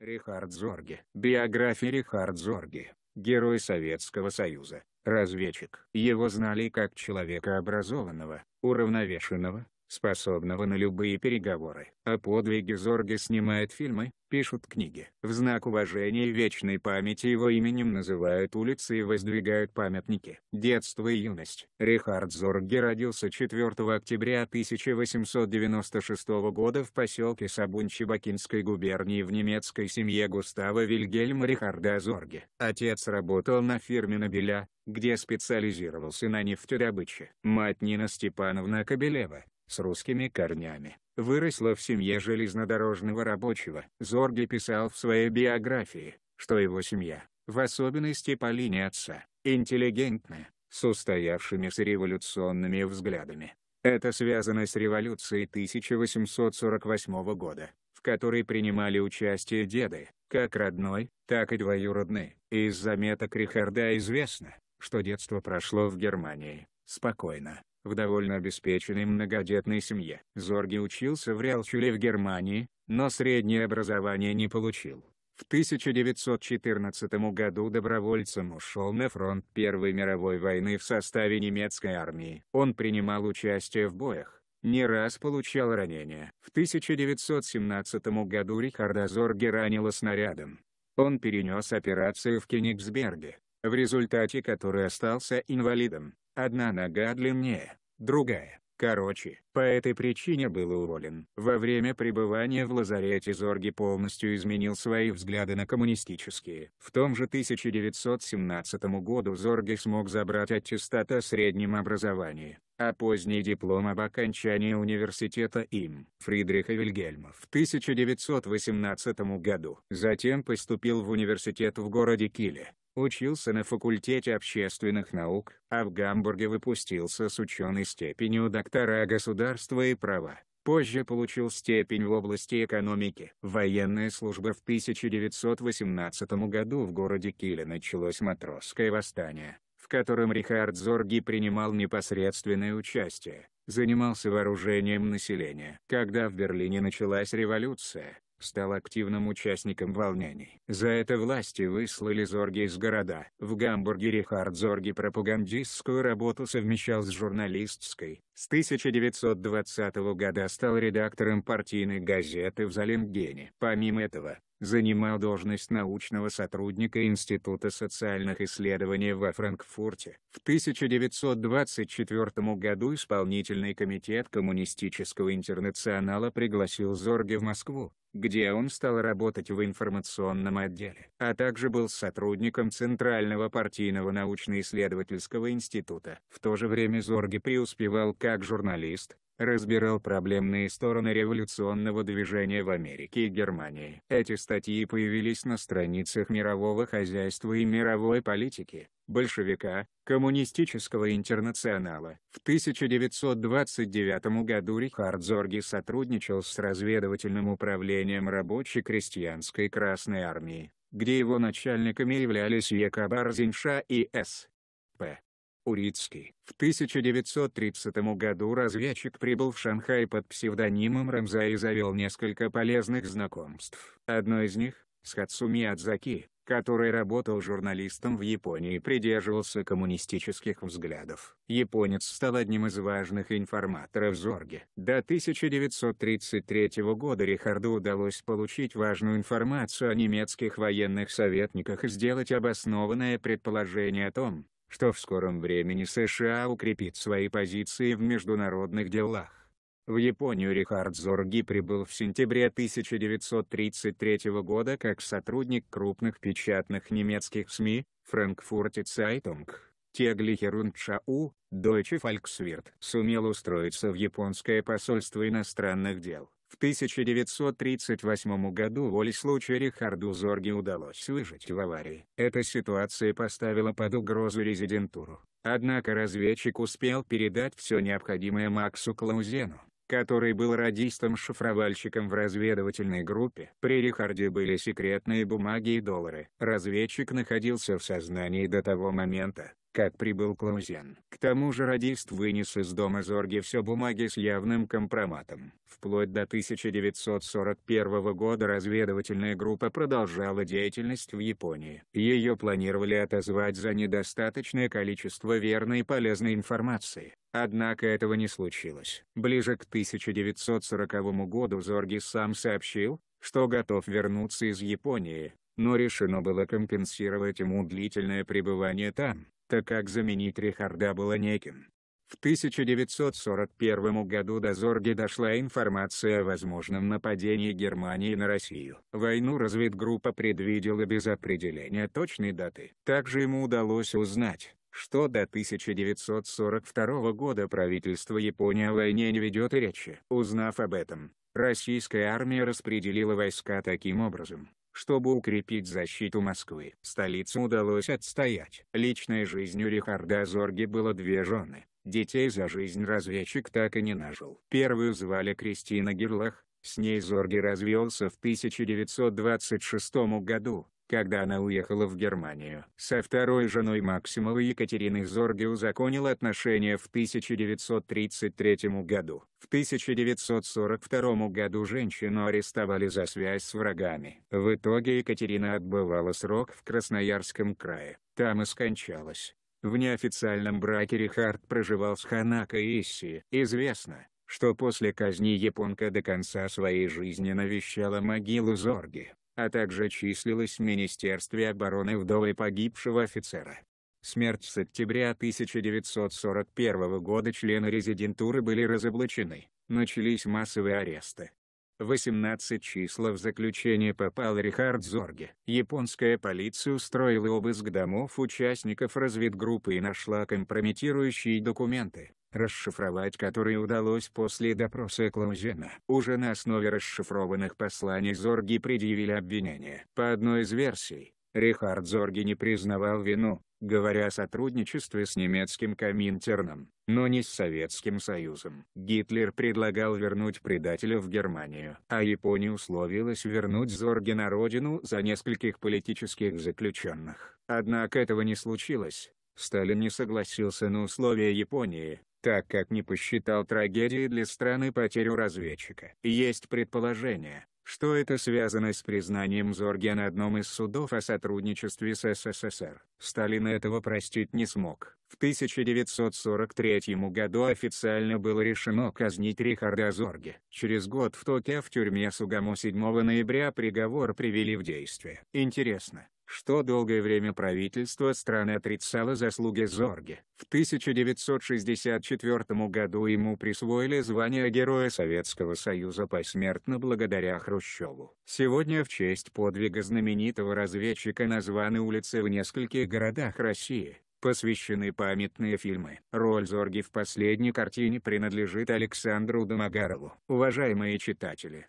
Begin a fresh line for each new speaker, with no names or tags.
Рихард Зорге. Биография Рихард Зорге. Герой Советского Союза, разведчик. Его знали как человека образованного, уравновешенного, способного на любые переговоры. О подвиге Зорге снимают фильмы, пишут книги. В знак уважения и вечной памяти его именем называют улицы и воздвигают памятники. Детство и юность. Рихард Зорге родился 4 октября 1896 года в поселке Сабунчебакинской губернии в немецкой семье Густава Вильгельма Рихарда Зорге. Отец работал на фирме Набеля, где специализировался на нефтеробыче. Мать Нина Степановна Кобелева, с русскими корнями. Выросла в семье железнодорожного рабочего. Зорге писал в своей биографии, что его семья, в особенности по линии отца, интеллигентная, с устоявшимися революционными взглядами. Это связано с революцией 1848 года, в которой принимали участие деды, как родной, так и двоюродный. Из заметок Рихарда известно, что детство прошло в Германии, спокойно, в довольно обеспеченной многодетной семье. Зорги учился в Реалчуле в Германии, но среднее образование не получил. В 1914 году добровольцем ушел на фронт Первой мировой войны в составе немецкой армии. Он принимал участие в боях, не раз получал ранения. В 1917 году Рихарда Зорге ранило снарядом. Он перенес операцию в Кенигсберге, в результате которой остался инвалидом. Одна нога длиннее, другая, короче. По этой причине был уволен. Во время пребывания в лазарете Зорги полностью изменил свои взгляды на коммунистические. В том же 1917 году Зорги смог забрать аттестат о среднем образовании а поздний диплом об окончании университета им Фридриха Вильгельма в 1918 году. Затем поступил в университет в городе Киле, учился на факультете общественных наук, а в Гамбурге выпустился с ученой степенью доктора государства и права. Позже получил степень в области экономики. Военная служба в 1918 году в городе Киле началось матросское восстание в котором Рихард Зорги принимал непосредственное участие, занимался вооружением населения. Когда в Берлине началась революция, стал активным участником волнений. За это власти выслали Зорги из города. В Гамбурге Рихард Зорги пропагандистскую работу совмещал с журналистской. С 1920 года стал редактором партийной газеты в Залингене. Помимо этого, занимал должность научного сотрудника Института социальных исследований во Франкфурте. В 1924 году исполнительный комитет Коммунистического интернационала пригласил Зорге в Москву, где он стал работать в информационном отделе, а также был сотрудником Центрального партийного научно-исследовательского института. В то же время Зорге преуспевал как журналист, разбирал проблемные стороны революционного движения в Америке и Германии. Эти статьи появились на страницах мирового хозяйства и мировой политики, большевика, коммунистического интернационала. В 1929 году Рихард Зорги сотрудничал с разведывательным управлением рабочей крестьянской Красной Армии, где его начальниками являлись Якоб Арзинша и С. П. Урицкий. В 1930 году разведчик прибыл в Шанхай под псевдонимом Рамза и завел несколько полезных знакомств. Одно из них, с Хацуми Адзаки, который работал журналистом в Японии и придерживался коммунистических взглядов. Японец стал одним из важных информаторов Зорге. До 1933 года Рихарду удалось получить важную информацию о немецких военных советниках и сделать обоснованное предположение о том, что в скором времени США укрепит свои позиции в международных делах. В Японию Рихард Зорги прибыл в сентябре 1933 года как сотрудник крупных печатных немецких СМИ, Франкфурте Цайтунг. Теглихер Унчау, Deutsche Volkswirt сумел устроиться в японское посольство иностранных дел. В 1938 году воле случая Рихарду Зорге удалось выжить в аварии. Эта ситуация поставила под угрозу резидентуру. Однако разведчик успел передать все необходимое Максу Клаузену, который был радистом-шифровальщиком в разведывательной группе. При Рихарде были секретные бумаги и доллары. Разведчик находился в сознании до того момента, как прибыл Клаузен. К тому же радист вынес из дома Зорги все бумаги с явным компроматом. Вплоть до 1941 года разведывательная группа продолжала деятельность в Японии. Ее планировали отозвать за недостаточное количество верной и полезной информации. Однако этого не случилось. Ближе к 1940 году Зорги сам сообщил, что готов вернуться из Японии, но решено было компенсировать ему длительное пребывание там так как заменить Рихарда было неким. В 1941 году до Зорги дошла информация о возможном нападении Германии на Россию. Войну разведгруппа предвидела без определения точной даты. Также ему удалось узнать, что до 1942 года правительство Японии о войне не ведет и речи. Узнав об этом, российская армия распределила войска таким образом, чтобы укрепить защиту Москвы. Столицу удалось отстоять. Личной жизнью Рихарда Зорги было две жены. Детей за жизнь разведчик так и не нажил. Первую звали Кристина Герлах, с ней Зорги развелся в 1926 году, когда она уехала в Германию. Со второй женой Максимова Екатерины Зорге узаконил отношения в 1933 году. В 1942 году женщину арестовали за связь с врагами. В итоге Екатерина отбывала срок в Красноярском крае. Там и скончалась. В неофициальном браке Рихард проживал с Ханако Исси. Известно, что после казни японка до конца своей жизни навещала могилу Зорги а также числилась в Министерстве обороны вдовы погибшего офицера. Смерть с октября 1941 года члены резидентуры были разоблачены, начались массовые аресты. 18 числа в заключение попал Рихард Зорге. Японская полиция устроила обыск домов участников разведгруппы и нашла компрометирующие документы, расшифровать которые удалось после допроса Клаузена. Уже на основе расшифрованных посланий Зорги предъявили обвинение. По одной из версий, Рихард Зорги не признавал вину, говоря о сотрудничестве с немецким Коминтерном, но не с Советским Союзом. Гитлер предлагал вернуть предателя в Германию, а Япония условилась вернуть Зорги на родину за нескольких политических заключенных. Однако этого не случилось. Сталин не согласился на условия Японии, так как не посчитал трагедией для страны потерю разведчика. Есть предположение, что это связано с признанием Зорге на одном из судов о сотрудничестве с СССР. Сталин этого простить не смог. В 1943 году официально было решено казнить Рихарда Зорге. Через год в Токио в тюрьме Сугамо 7 ноября приговор привели в действие. Интересно, что долгое время правительство страны отрицало заслуги Зорге. В 1964 году ему присвоили звание Героя Советского Союза посмертно благодаря Хрущеву. Сегодня в честь подвига знаменитого разведчика названы улицы в нескольких городах России посвящены памятные фильмы. Роль Зорги в последней картине принадлежит Александру Домогарову. Уважаемые читатели,